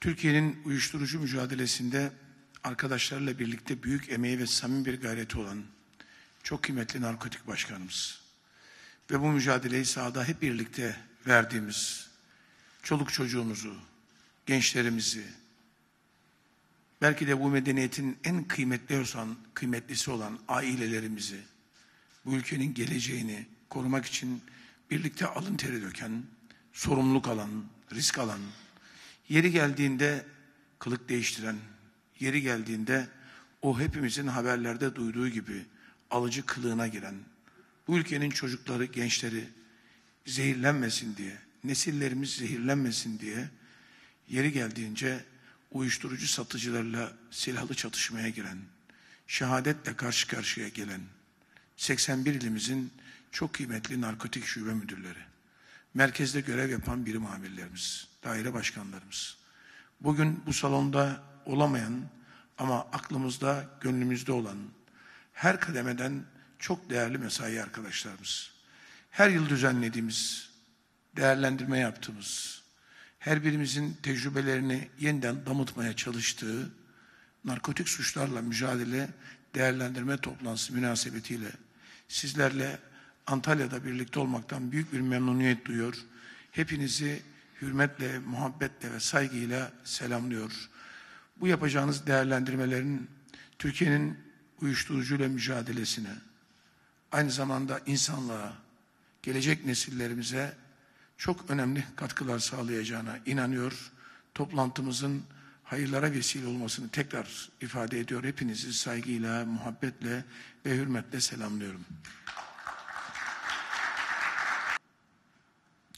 Türkiye'nin uyuşturucu mücadelesinde arkadaşlarla birlikte büyük emeği ve samimi bir gayreti olan çok kıymetli narkotik başkanımız ve bu mücadeleyi sahada hep birlikte verdiğimiz çoluk çocuğumuzu, gençlerimizi, belki de bu medeniyetin en kıymetli olan kıymetlisi olan ailelerimizi, bu ülkenin geleceğini korumak için birlikte alın teri döken, sorumluluk alan, risk alan, Yeri geldiğinde kılık değiştiren, yeri geldiğinde o hepimizin haberlerde duyduğu gibi alıcı kılığına giren, bu ülkenin çocukları, gençleri zehirlenmesin diye, nesillerimiz zehirlenmesin diye yeri geldiğince uyuşturucu satıcılarla silahlı çatışmaya giren, şehadetle karşı karşıya gelen 81 ilimizin çok kıymetli narkotik şube müdürleri, merkezde görev yapan birim amirlerimiz, daire başkanlarımız, bugün bu salonda olamayan ama aklımızda, gönlümüzde olan her kademeden çok değerli mesai arkadaşlarımız, her yıl düzenlediğimiz, değerlendirme yaptığımız, her birimizin tecrübelerini yeniden damıtmaya çalıştığı narkotik suçlarla mücadele değerlendirme toplantısı münasebetiyle sizlerle Antalya'da birlikte olmaktan büyük bir memnuniyet duyuyor. Hepinizi hürmetle, muhabbetle ve saygıyla selamlıyor. Bu yapacağınız değerlendirmelerin Türkiye'nin uyuşturucuyla mücadelesine, aynı zamanda insanlığa, gelecek nesillerimize çok önemli katkılar sağlayacağına inanıyor. Toplantımızın hayırlara vesile olmasını tekrar ifade ediyor. Hepinizi saygıyla, muhabbetle ve hürmetle selamlıyorum.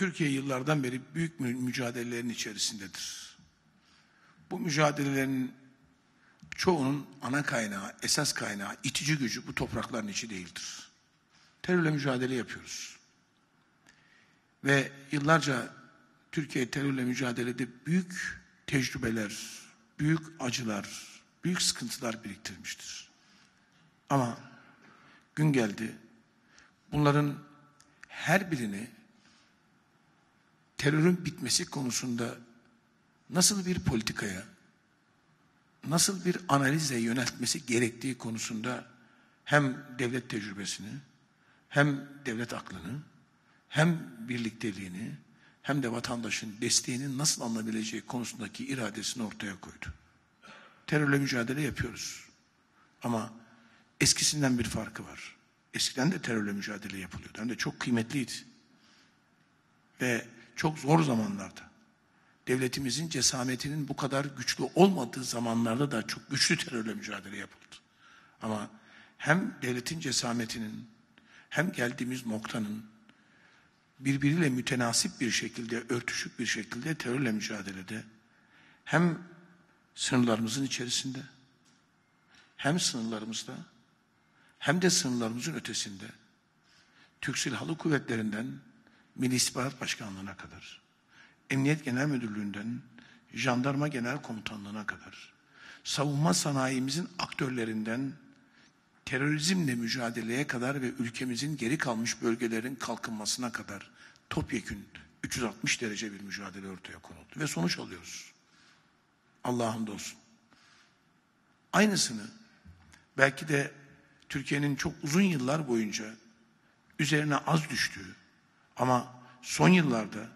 Türkiye yıllardan beri büyük mücadelelerin içerisindedir. Bu mücadelelerin çoğunun ana kaynağı, esas kaynağı, itici gücü bu toprakların içi değildir. Terörle mücadele yapıyoruz. Ve yıllarca Türkiye terörle mücadelede büyük tecrübeler, büyük acılar, büyük sıkıntılar biriktirmiştir. Ama gün geldi bunların her birini terörün bitmesi konusunda nasıl bir politikaya, nasıl bir analize yöneltmesi gerektiği konusunda hem devlet tecrübesini, hem devlet aklını, hem birlikteliğini, hem de vatandaşın desteğini nasıl alınabileceği konusundaki iradesini ortaya koydu. Terörle mücadele yapıyoruz. Ama eskisinden bir farkı var. Eskiden de terörle mücadele yapılıyordu. Hem de çok kıymetliydi. Ve çok zor zamanlarda, devletimizin cesametinin bu kadar güçlü olmadığı zamanlarda da çok güçlü terörle mücadele yapıldı. Ama hem devletin cesametinin hem geldiğimiz noktanın birbiriyle mütenasip bir şekilde, örtüşük bir şekilde terörle mücadelede hem sınırlarımızın içerisinde hem sınırlarımızda hem de sınırlarımızın ötesinde Türk Silahlı Kuvvetlerinden Milli İstihbarat Başkanlığı'na kadar, Emniyet Genel Müdürlüğü'nden Jandarma Genel Komutanlığı'na kadar, savunma sanayimizin aktörlerinden terörizmle mücadeleye kadar ve ülkemizin geri kalmış bölgelerin kalkınmasına kadar topyekün 360 derece bir mücadele ortaya konuldu ve sonuç alıyoruz. Allah'ım dolsun. Aynısını belki de Türkiye'nin çok uzun yıllar boyunca üzerine az düştüğü, ama son yıllarda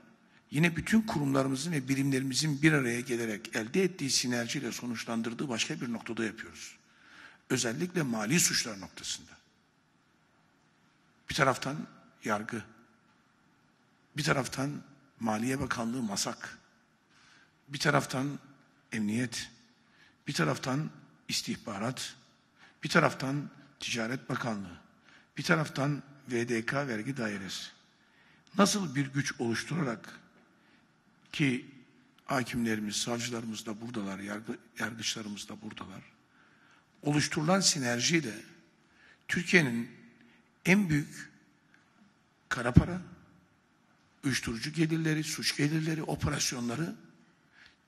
yine bütün kurumlarımızın ve birimlerimizin bir araya gelerek elde ettiği sinerjiyle sonuçlandırdığı başka bir noktada yapıyoruz. Özellikle mali suçlar noktasında. Bir taraftan yargı, bir taraftan Maliye Bakanlığı masak, bir taraftan emniyet, bir taraftan istihbarat, bir taraftan Ticaret Bakanlığı, bir taraftan VDK vergi dairesi, nasıl bir güç oluşturarak ki hakimlerimiz, savcılarımız da buradalar, yargı, yargıçlarımız da buradalar. Oluşturulan sinerji de Türkiye'nin en büyük kara para, uyuşturucu gelirleri, suç gelirleri, operasyonları,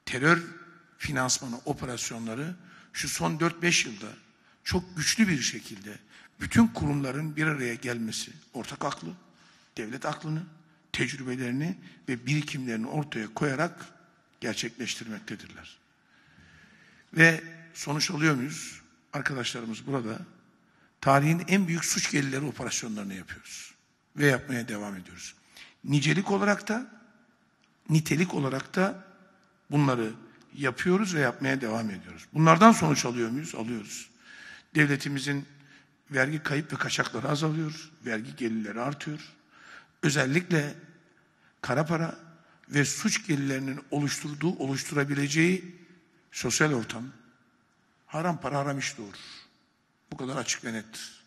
terör finansmanı operasyonları şu son 4-5 yılda çok güçlü bir şekilde bütün kurumların bir araya gelmesi ortak aklı, devlet aklını, tecrübelerini ve birikimlerini ortaya koyarak gerçekleştirmektedirler. Ve sonuç alıyor muyuz? Arkadaşlarımız burada tarihin en büyük suç gelirleri operasyonlarını yapıyoruz. Ve yapmaya devam ediyoruz. Nicelik olarak da, nitelik olarak da bunları yapıyoruz ve yapmaya devam ediyoruz. Bunlardan sonuç alıyor muyuz? Alıyoruz. Devletimizin vergi kayıp ve kaçakları azalıyor, vergi gelirleri artıyor özellikle kara para ve suç gelirlerinin oluşturduğu, oluşturabileceği sosyal ortam haram para haram iş doğurur. Bu kadar açık ve nettir.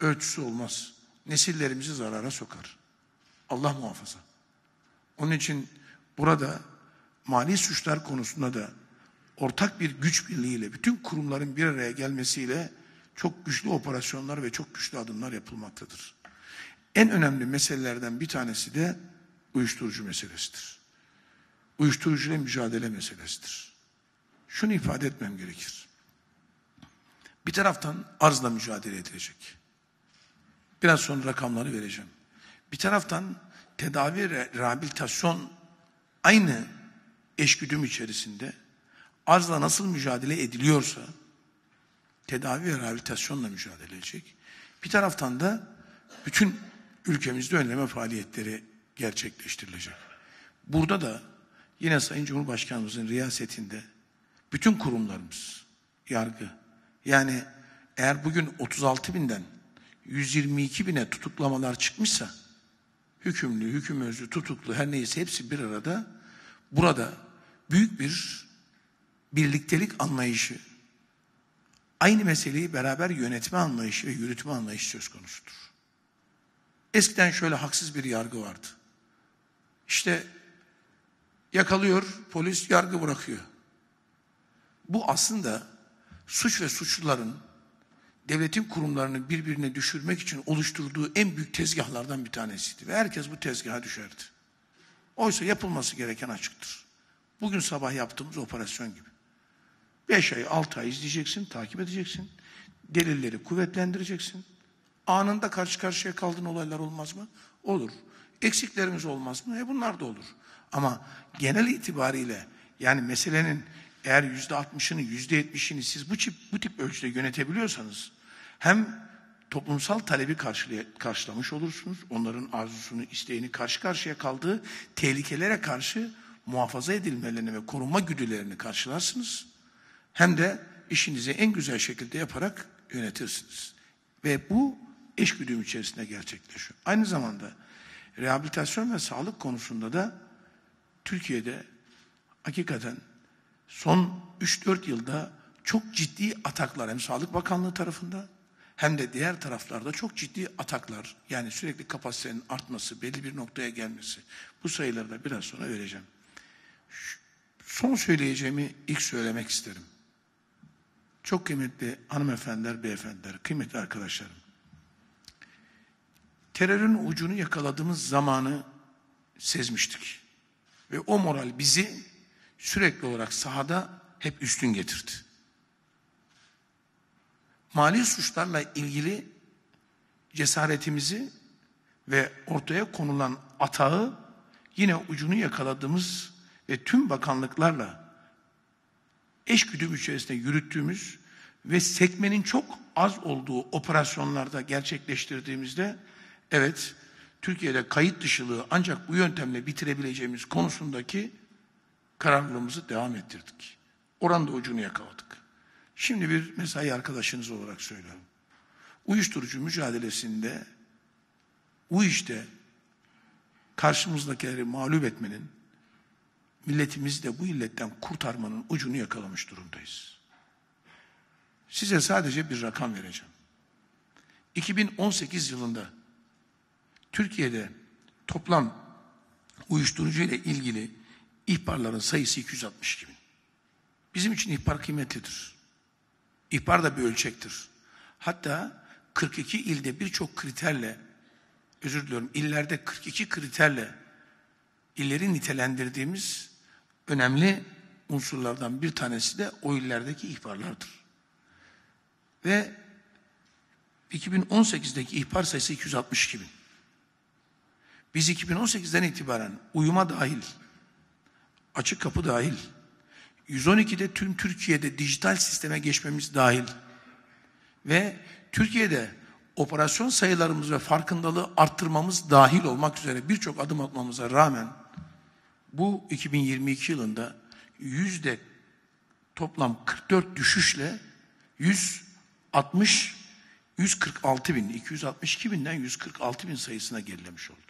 Ölçüsü olmaz. Nesillerimizi zarara sokar. Allah muhafaza. Onun için burada mali suçlar konusunda da ortak bir güç birliğiyle bütün kurumların bir araya gelmesiyle çok güçlü operasyonlar ve çok güçlü adımlar yapılmaktadır. En önemli meselelerden bir tanesi de uyuşturucu meselesidir. Uyuşturucu ile mücadele meselesidir. Şunu ifade etmem gerekir. Bir taraftan arzla mücadele edilecek. Biraz sonra rakamları vereceğim. Bir taraftan tedavi rehabilitasyon aynı eşgüdüm içerisinde arzla nasıl mücadele ediliyorsa tedavi ve rehabilitasyonla mücadele edecek. Bir taraftan da bütün ülkemizde önleme faaliyetleri gerçekleştirilecek. Burada da yine Sayın Cumhurbaşkanımızın riyasetinde bütün kurumlarımız, yargı, yani eğer bugün 36 binden 122 bine tutuklamalar çıkmışsa, hükümlü, hüküm özlü, tutuklu her neyse hepsi bir arada burada büyük bir birliktelik anlayışı, aynı meseleyi beraber yönetme anlayışı ve yürütme anlayışı söz konusudur. Eskiden şöyle haksız bir yargı vardı. İşte yakalıyor, polis yargı bırakıyor. Bu aslında suç ve suçluların devletin kurumlarını birbirine düşürmek için oluşturduğu en büyük tezgahlardan bir tanesiydi. Ve herkes bu tezgaha düşerdi. Oysa yapılması gereken açıktır. Bugün sabah yaptığımız operasyon gibi. Beş ay, altı ay izleyeceksin, takip edeceksin. Delilleri kuvvetlendireceksin. Anında karşı karşıya kaldığın olaylar olmaz mı? Olur. Eksiklerimiz olmaz mı? E bunlar da olur. Ama genel itibariyle yani meselenin eğer yüzde altmışını, yüzde yetmişini siz bu tip, bu tip ölçüde yönetebiliyorsanız hem toplumsal talebi karşılamış olursunuz. Onların arzusunu, isteğini karşı karşıya kaldığı tehlikelere karşı muhafaza edilmelerini ve korunma güdülerini karşılarsınız. Hem de işinizi en güzel şekilde yaparak yönetirsiniz. Ve bu eşgüdüm içerisinde gerçekleşiyor. Aynı zamanda rehabilitasyon ve sağlık konusunda da Türkiye'de hakikaten son 3-4 yılda çok ciddi ataklar hem Sağlık Bakanlığı tarafında hem de diğer taraflarda çok ciddi ataklar yani sürekli kapasitenin artması, belli bir noktaya gelmesi. Bu sayıları da biraz sonra vereceğim. Son söyleyeceğimi ilk söylemek isterim. Çok kıymetli hanımefendiler, beyefendiler, kıymetli arkadaşlarım terörün ucunu yakaladığımız zamanı sezmiştik. Ve o moral bizi sürekli olarak sahada hep üstün getirdi. Mali suçlarla ilgili cesaretimizi ve ortaya konulan atağı yine ucunu yakaladığımız ve tüm bakanlıklarla eşgüdüm içerisinde yürüttüğümüz ve sekmenin çok az olduğu operasyonlarda gerçekleştirdiğimizde evet Türkiye'de kayıt dışılığı ancak bu yöntemle bitirebileceğimiz konusundaki kararlılığımızı devam ettirdik. Oranda ucunu yakaladık. Şimdi bir mesai arkadaşınız olarak söylüyorum. Uyuşturucu mücadelesinde bu işte karşımızdakileri mağlup etmenin milletimizi de bu illetten kurtarmanın ucunu yakalamış durumdayız. Size sadece bir rakam vereceğim. 2018 yılında Türkiye'de toplam uyuşturucu ile ilgili ihbarların sayısı 260 bin. Bizim için ihbar kıymetlidir. İhbar da bir ölçektir. Hatta 42 ilde birçok kriterle, özür diliyorum, illerde 42 kriterle illeri nitelendirdiğimiz önemli unsurlardan bir tanesi de o illerdeki ihbarlardır. Ve 2018'deki ihbar sayısı 262 bin. Biz 2018'den itibaren uyuma dahil, açık kapı dahil, 112'de tüm Türkiye'de dijital sisteme geçmemiz dahil ve Türkiye'de operasyon sayılarımız ve farkındalığı arttırmamız dahil olmak üzere birçok adım atmamıza rağmen bu 2022 yılında yüzde toplam 44 düşüşle 160 146 bin, 262 binden 146 bin sayısına gerilemiş oldu.